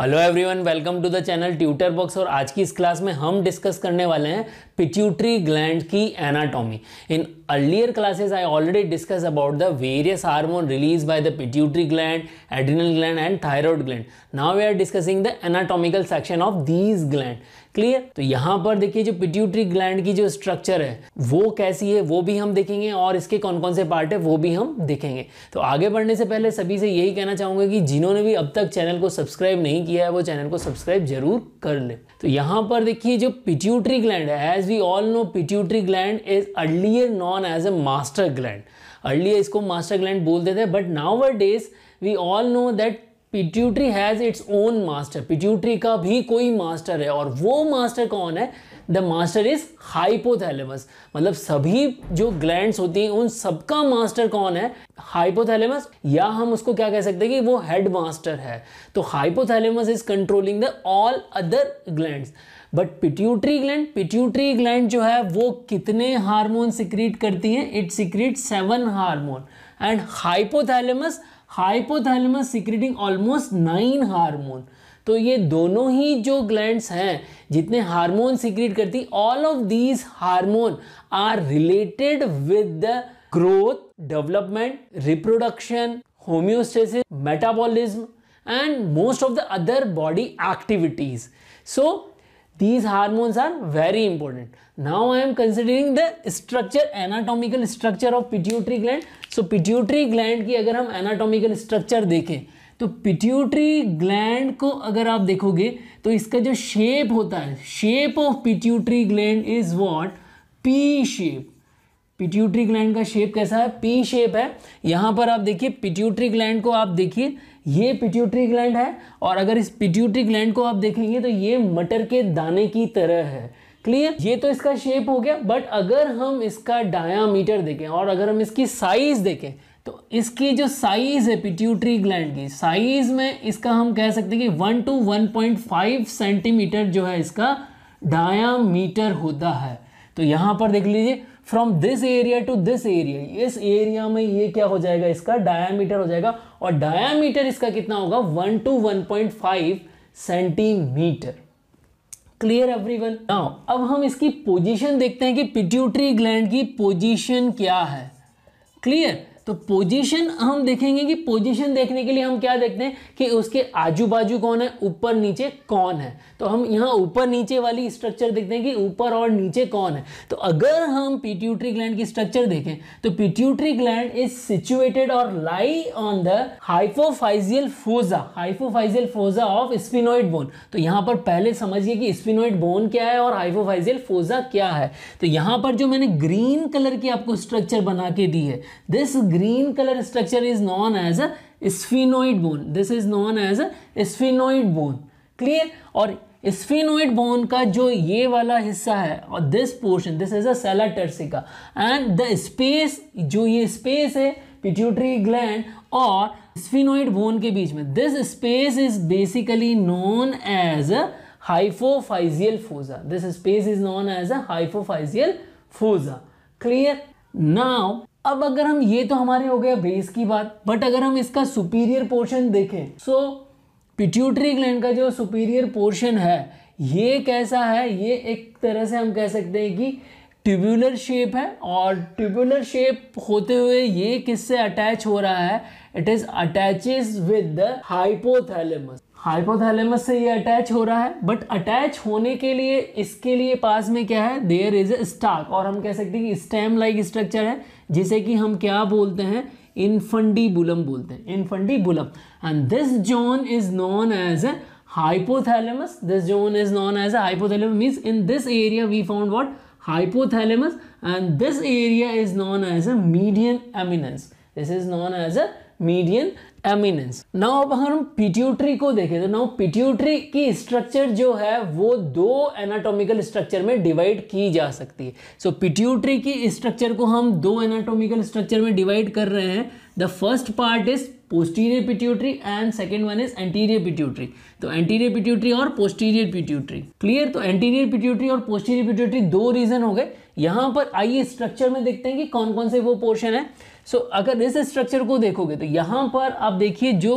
Hello everyone welcome to the channel Tutor Box और आज की इस क्लास में हम डिस्कस करने वाले हैं पिट्यूटरी ग्लैंड की anatomy in earlier classes I already discuss about the various hormone release by the pituitary gland adrenal gland and thyroid gland now we are discussing the anatomical section of these gland clear तो यहाँ पर देखिए जो pituitary gland की जो structure है वो कैसी है वो भी हम देखेंगे और इसके कौन कौन से पार्ट है वो भी हम देखेंगे तो आगे बढ़ने से पहले सभी से यही कहना चाहूंगा कि जिन्होंने भी अब तक चैनल को सब्सक्राइब नहीं किया है वो चैनल को सब्सक्राइब जरूर कर ले तो यहाँ पर देखिए जो पिट्यूटरी ग्लैंड है as we all know pituitary gland is earlier known as a master gland earlier इसको मास्टर ग्लैंड बोलते थे but nowadays we all know that pituitary has its own master pituitary का भी कोई master है और वो मास्टर कौन है द मास्टर इज हाइपोथैलेमस मतलब सभी जो ग्लैंड्स होती हैं उन सबका मास्टर कौन है हाइपोथैलेमस या हम उसको क्या कह सकते हैं कि वो हेड मास्टर है तो hypothalamus is controlling the all other glands but pituitary gland pituitary gland जो है वो कितने हार्मोन सिक्रीट करती है it secrete seven hormone and hypothalamus hypothalamus secreting almost nine hormone तो ये दोनों ही जो ग्लैंड्स हैं जितने हार्मोन सिक्रीट करती all of these hormone are related with the growth development reproduction homeostasis metabolism and most of the other body activities so these hormones are very important now i am considering the structure anatomical structure of pituitary gland so pituitary gland की अगर हम anatomical structure देखें तो pituitary gland को अगर आप देखोगे तो इसका जो शेप होता है shape of pituitary gland is what P shape pituitary gland का शेप कैसा है पी शेप है यहाँ पर आप देखिए पिट्यूटरी ग्लैंड को आप देखिए ये पिट्यूटरी ग्लैंड है और अगर इस पिट्यूटरी ग्लैंड को आप देखेंगे तो ये मटर के दाने की तरह है क्लियर ये तो इसका शेप हो गया बट अगर हम इसका डायामीटर देखें और अगर हम इसकी साइज देखें तो इसकी जो साइज है पिट्यूटरी ग्लैंड की साइज में इसका हम कह सकते हैं कि one to one point five centimetre जो है इसका डायामीटर होता है तो यहाँ पर देख लीजिए from this area to this area इस एरिया में ये क्या हो जाएगा इसका डायामीटर हो जाएगा और डायामीटर इसका कितना होगा one to one point five centimetre clear everyone now अब हम इसकी पोजीशन देखते हैं कि पिट्यूटरी ग्लैंड की पोजीशन क्या है क्लियर तो पोजीशन हम देखेंगे कि पोजीशन देखने के लिए हम क्या देखते हैं कि उसके आजू बाजू कौन है ऊपर नीचे कौन है तो हम यहाँ ऊपर नीचे वाली स्ट्रक्चर देखते हैं कि ऊपर और नीचे कौन है तो अगर हम पीट्यूटरी ग्लैंड की स्ट्रक्चर देखें तो पिट्यूटरी ग्लैंड इज सिचुएटेड और lie on the hypophyseal fossa hypophyseal fossa of sphenoid bone तो यहाँ पर पहले समझिए कि स्पिनोइड बोन क्या है और हाइफोफाइजियल फोजा क्या है तो यहाँ पर जो मैंने ग्रीन कलर की आपको स्ट्रक्चर बना के दी है this green color structure is known as a sphenoid bone this is known as a sphenoid bone clear और स्फिनोइड बोन का जो ये वाला हिस्सा है और this portion this is a sella turcica and the space जो ये स्पेस है पिट्यूटरी ग्लैंड और स्फिनोइड बोन के बीच में this space is basically known as a hypophyseal fossa this space is known as a hypophyseal fossa clear now अब अगर हम ये तो हमारे हो गया बेस की बात बट अगर हम इसका सुपीरियर पोर्शन देखें सो पिट्यूटरी ग्लैंड का जो सुपीरियर पोर्शन है ये कैसा है ये एक तरह से हम कह सकते हैं कि ट्यूबुलर शेप है और ट्यूबुलर शेप होते हुए ये किससे अटैच हो रहा है it is attaches with the hypothalamus hypothalamus से ये अटैच हो रहा है बट अटैच होने के लिए इसके लिए पास में क्या है देयर इज ए स्टाक और हम कह सकते हैं कि स्टेम लाइक स्ट्रक्चर है जिसे कि हम क्या बोलते हैं बुलम बोलते हैं बुलम and this zone is known as a hypothalamus this zone is known as a hypothalamus means in this area we found what hypothalamus and this area is known as a median eminence this is known as a median eminence now अब अगर हम pituitary को देखें तो now pituitary की structure जो है वो दो एनाटॉमिकल स्ट्रक्चर में डिवाइड की जा सकती है सो so, पिट्यूटरी की स्ट्रक्चर को हम दो एनाटॉमिकल स्ट्रक्चर में डिवाइड कर रहे हैं the first part is posterior pituitary and second one is anterior pituitary तो एंटीरियर पिट्यूटरी और पोस्टीरियर पिट्यूटरी क्लियर तो एंटीरियर पिट्यूटरी और पोस्टीरियर पिट्यूटरी दो रीजन हो गए यहां पर आइए स्ट्रक्चर में देखते हैं कि कौन कौन से वो पोर्शन है सो so, अगर इस स्ट्रक्चर को देखोगे तो यहाँ पर आप देखिए जो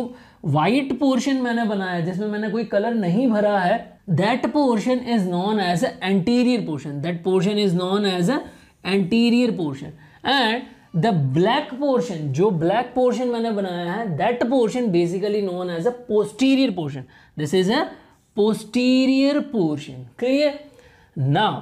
वाइट पोर्शन मैंने बनाया जिसमें मैंने कोई कलर नहीं भरा है that portion is known as a anterior portion that portion is known as a anterior portion and the black portion जो ब्लैक पोर्शन मैंने बनाया है that portion basically known as a posterior portion this is a posterior portion clear now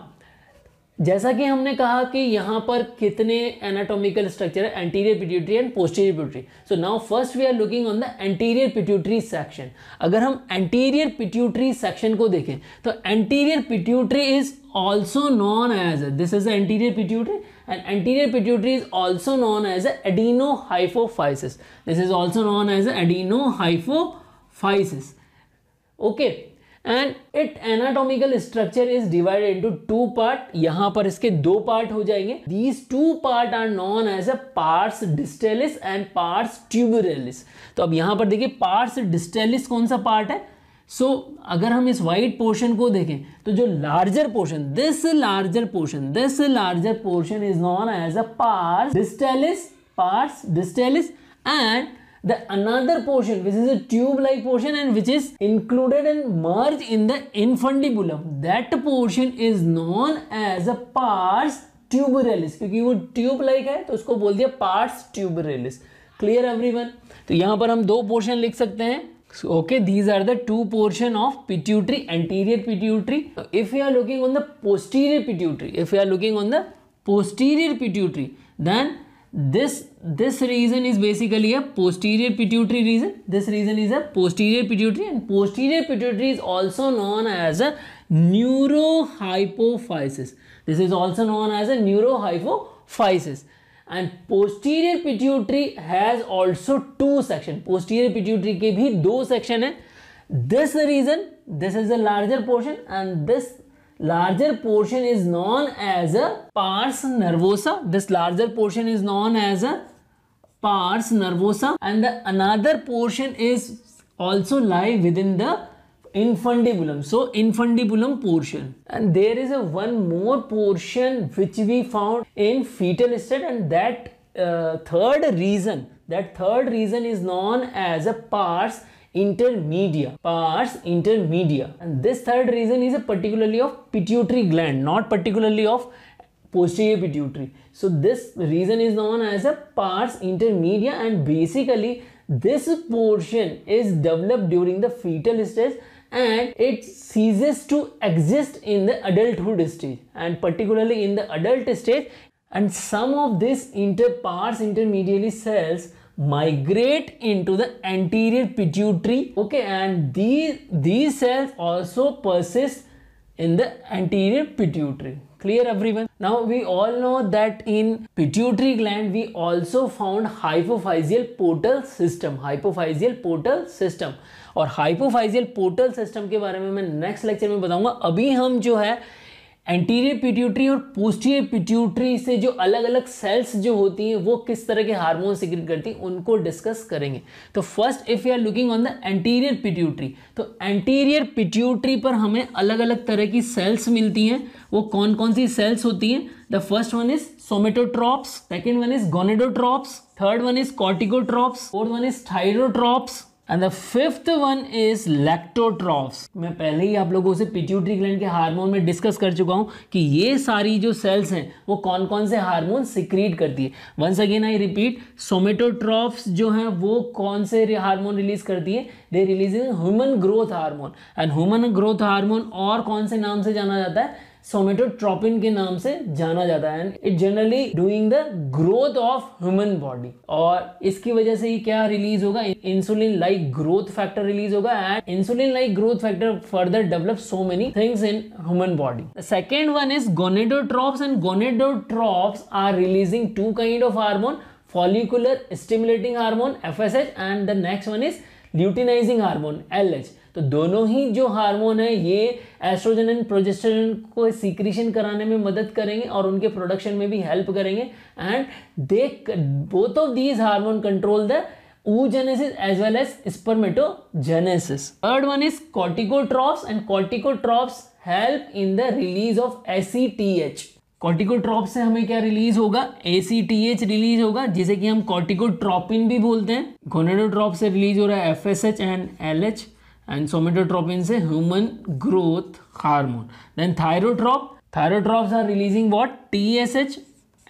जैसा कि हमने कहा कि यहाँ पर कितने एनाटोमिकल स्ट्रक्चर है anterior pituitary and posterior pituitary so now first we are looking on the anterior pituitary section अगर हम एंटीरियर पिट्यूटरी सेक्शन को देखें तो anterior pituitary is also known as this is pituitary and anterior pituitary is also known as adeno known this is also known as adeno hypo okay okay and it anatomical structure is divided into two part यहां पर इसके दो part हो जाएंगे these two part are known as a pars distalis and pars tuberalis तो अब यहां पर देखिए पार्स डिस्टेलिस कौन सा पार्ट है सो so, अगर हम इस वाइट पोर्शन को देखें तो जो larger portion this larger portion this larger portion is known as a pars distalis pars distalis and the another portion which is a tube like portion and which is included and merged in the infundibulum that portion is known as a pars tuberalis kyunki wo tube like hai to usko bol diya pars tuberalis clear everyone to yahan par hum do portion likh sakte hain okay these are the two portion of pituitary anterior pituitary if we are looking on the posterior pituitary if we are looking on the posterior pituitary then this this reason is basically a posterior pituitary reason this reason is a posterior pituitary and posterior pituitary is also known as a neurohypophysis this is also known as a neurohypophysis and posterior pituitary has also two section posterior pituitary ke bhi do section hai this reason this is a larger portion and this larger portion is known as a pars nervosa. This larger portion is known as a pars nervosa and the another portion is also lie within the infundibulum. So infundibulum portion and there is a one more portion which we found in fetal state and that uh, third reason that third reason is known as a pars intermedia pars intermedia and this third reason is a particularly of pituitary gland not particularly of posterior pituitary so this reason is known as a pars intermedia and basically this portion is developed during the fetal stage and it ceases to exist in the adulthood stage and particularly in the adult stage and some of these inter pars intermediary cells migrate into the anterior pituitary okay and these these cells also persist in the anterior pituitary clear everyone now we all know that in pituitary gland we also found hypophyseal portal system hypophyseal portal system और hypophyseal portal system के बारे में मैं next lecture में बताऊंगा अभी हम जो है एंटीरियर पिट्यूटरी और पोस्टीरियर पिट्यूटरी से जो अलग अलग सेल्स जो होती हैं वो किस तरह के हार्मोन सिक्रेट करती हैं उनको डिस्कस करेंगे तो first if you are looking on the anterior pituitary तो एंटीरियर पिट्यूटरी पर हमें अलग अलग तरह की सेल्स मिलती हैं वो कौन कौन सी सेल्स होती हैं the first one is somatotropes second one is gonadotropes third one is corticotropes fourth one is thyrotropes and the fifth one is lactotrophs मैं पहले ही आप लोगों से पिट्यूटरी ग्लैंड के हार्मोन में डिस्कस कर चुका हूँ कि ये सारी जो सेल्स हैं वो कौन कौन से हार्मोन सिक्रीट करती है once again I repeat somatotrophs जो हैं वो कौन से हार्मोन रिलीज करती है they release human growth hormone and human growth hormone और कौन से नाम से जाना जाता है सोमेटोट्रोपिन के नाम से जाना जाता है it generally doing the growth of human body और इसकी वजह से ही क्या रिलीज होगा insulin like growth factor release होगा and insulin like growth factor further develop so many things in human body second one is gonadotropes and gonadotropes are releasing two kind of hormone follicular stimulating hormone F S H and the next one is luteinizing hormone L H तो दोनों ही जो hormone है ये oestrogen and progesterone को secretion कराने में मदद करेंगे और उनके प्रोडक्शन में भी हेल्प करेंगे and they both of these hormone control the oogenesis as well as spermatogenesis third and is help in the release of the release of ACTH corticotrope से हमें क्या रिलीज होगा एसीटीएच रिलीज होगा जिसे कि हम कॉर्टिकोट्रॉपिन भी बोलते हैं गोनेडोट्रॉप से रिलीज हो रहा है FSH and LH and somatotropin से human growth growth then Then thyrotrop, thyrotrops are releasing what?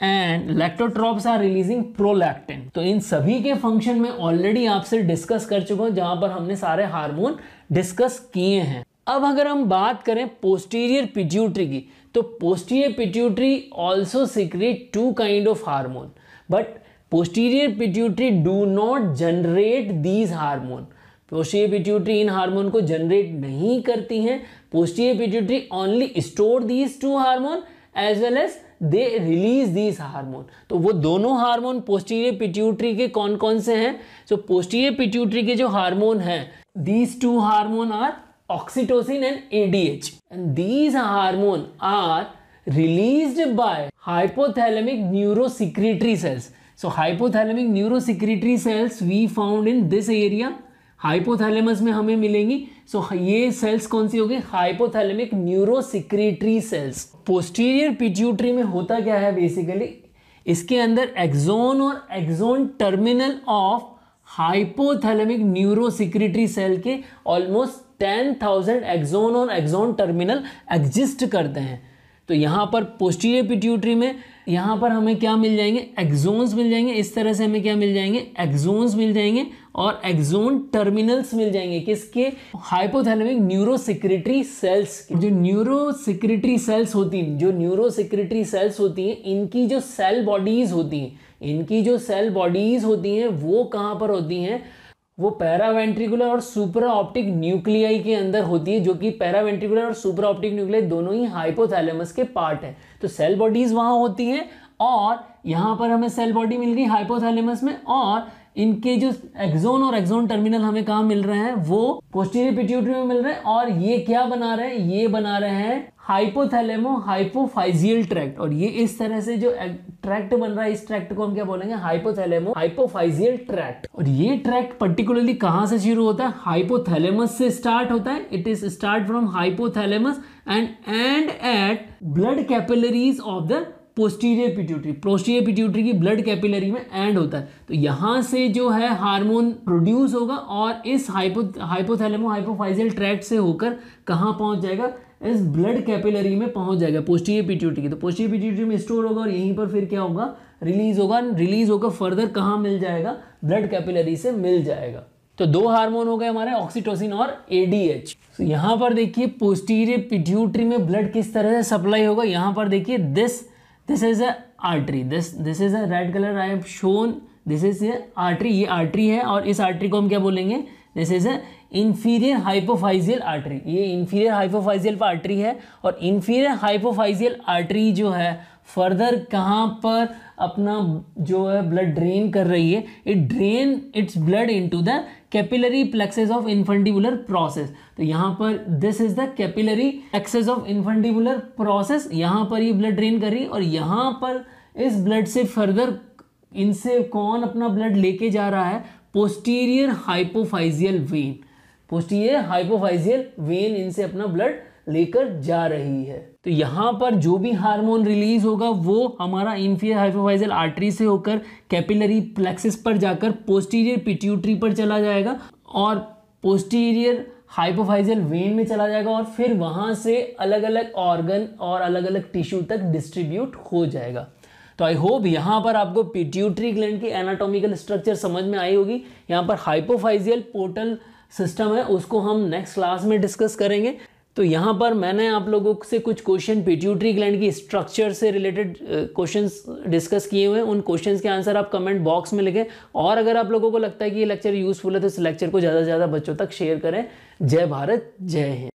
And lactotropes are releasing prolactin तो इन सभी के फंक्शन में ऑलरेडी आपसे डिस्कस कर चुका हूँ जहां पर हमने सारे हार्मोन डिस्कस किए हैं अब अगर हम बात करें पोस्टीरियर पिट्यूटरी की तो posterior pituitary also secrete two kind of hormone but posterior pituitary do not generate these hormone posterior pituitary इन हार्मोन को जनरेट नहीं करती हैं posterior pituitary only store these two hormone as well as they release these hormone तो वो दोनों hormone posterior pituitary के कौन कौन से हैं सो पोस्टीए पिट्यूटरी के जो हार्मोन हैं these two hormone are oxytocin and ADH and these hormone are release by hypothalamic neurosecretory cells so hypothalamic neurosecretory cells we found in this area hypothalamus में हमें मिलेंगी सो so, ये सेल्स कौन सी होगी hypothalamic neurosecretory cells posterior pituitary में होता क्या है बेसिकली इसके अंदर एक्जोन और axon terminal of hypothalamic neurosecretory cell के ऑलमोस्ट टेन थाउजेंड एक्जोन और एक्जोन टर्मिनल एग्जिस्ट करते हैं तो यहाँ पर पोस्टीरियर पिट्यूटरी में यहाँ पर हमें क्या मिल जाएंगे एक्जोन्स मिल जाएंगे इस तरह से हमें क्या मिल जाएंगे एक्जोन्स मिल जाएंगे और एक्सोन टर्मिनल्स मिल जाएंगे किसके हाइपोथैलेमिक न्यूरोसिक्रेटरी सेल्स के जो न्यूरोसिक्रेटरी सेल्स होती हैं जो न्यूरोसिक्रेटरी सेल्स होती हैं इनकी जो सेल बॉडीज होती हैं इनकी जो सेल बॉडीज होती हैं वो कहाँ पर होती हैं वो पैरावेंट्रिकुलर और सुपरा ऑप्टिक न्यूक्लियाई के अंदर होती है जो कि पैरावेंट्रिकुलर और सुपरा ऑप्टिक न्यूक्लियाई दोनों ही हाइपोथैलेमस के पार्ट है तो सेल बॉडीज वहाँ होती हैं और यहाँ पर हमें सेल बॉडी मिल गई हाइपोथैलेमस में और इनके जो एक्सोन और एक्सोन टर्मिनल हमें कहा मिल रहे हैं वो पोस्टीरियर पिट्यूटरी में मिल रहे हैं और ये क्या बना रहे हैं ये बना रहे हैं हाइपोथैलेमो हाइपोफाइजियल ट्रैक्ट और ये इस तरह से जो ट्रैक्ट बन रहा है इस ट्रैक्ट को हम क्या बोलेंगे हाइपोथैलेमो हाइपोफाइजियल ट्रैक्ट और ये ट्रैक्ट पर्टिकुलरली कहाँ से शुरू होता है हाइपोथैलेमस से स्टार्ट होता है it is start from hypothalamus and end at blood capillaries of the posterior pituitary posterior pituitary की ब्लड कैपिलरी में एंड होता है तो यहाँ से जो है हार्मोन प्रोड्यूस होगा और इस हाइपो हाइपोथैलेमो हाइपोफाइजल ट्रैक्ट से होकर कहाँ पहुँच जाएगा इस ब्लड कैपिलरी में पहुँच जाएगा पोस्टीरियर पिट्यूटरी की तो पोस्टीरियर पिट्यूटरी में स्टोर होगा और यहीं पर फिर क्या होगा रिलीज होगा रिलीज होकर फर्दर कहाँ मिल जाएगा ब्लड कैपिलरी से मिल जाएगा तो दो हार्मोन हो गए हमारे ऑक्सीटोसिन और एडीएच तो यहां पर देखिए पोस्टीरियर पिट्यूटरी में ब्लड किस तरह से सप्लाई होगा यहां पर देखिए this this is a artery this this is a red colour I have shown this is a artery ये आर्टरी है और इस आर्टरी को हम क्या बोलेंगे this is a inferior hypophyseal artery ये इन्फीरियर हाइपोफाइजियल आर्टरी है और इन्फीरियर हाइपोफाइजियल आर्टरी जो है फर्दर कहाँ पर अपना जो है ब्लड ड्रेन कर रही है it drain its blood into the capillary plexus of infundibular process तो यहाँ पर this is the capillary plexus of infundibular process यहाँ पर ये ब्लड ड्रेन कर रही और यहाँ पर इस ब्लड से फर्दर इनसे कौन अपना ब्लड लेके जा रहा है posterior hypophyseal vein posterior hypophyseal vein इनसे अपना ब्लड लेकर जा रही है तो यहाँ पर जो भी हार्मोन रिलीज होगा वो हमारा इन्फियर हाइपोफाइजल आर्टरी से होकर कैपिलरी प्लेक्सिस पर जाकर पोस्टीरियर पिट्यूटरी पर चला जाएगा और पोस्टीरियर हाइपोफाइजल वेन में चला जाएगा और फिर वहाँ से अलग अलग ऑर्गन और अलग अलग टिश्यू तक डिस्ट्रीब्यूट हो जाएगा तो आई होप यहाँ पर आपको पिट्यूटरी ग्लैंड की एनाटॉमिकल स्ट्रक्चर समझ में आई होगी यहाँ पर हाइपोफाइजियल पोर्टल सिस्टम है उसको हम नेक्स्ट क्लास में डिस्कस करेंगे तो यहाँ पर मैंने आप लोगों से कुछ क्वेश्चन पिट्यूटरी ग्लैंड की स्ट्रक्चर से रिलेटेड क्वेश्चंस डिस्कस किए हुए हैं उन क्वेश्चंस के आंसर आप कमेंट बॉक्स में लिखें और अगर आप लोगों को लगता है कि ये लेक्चर यूज़फुल है तो इस लेक्चर को ज़्यादा से ज़्यादा बच्चों तक शेयर करें जय भारत जय हिंद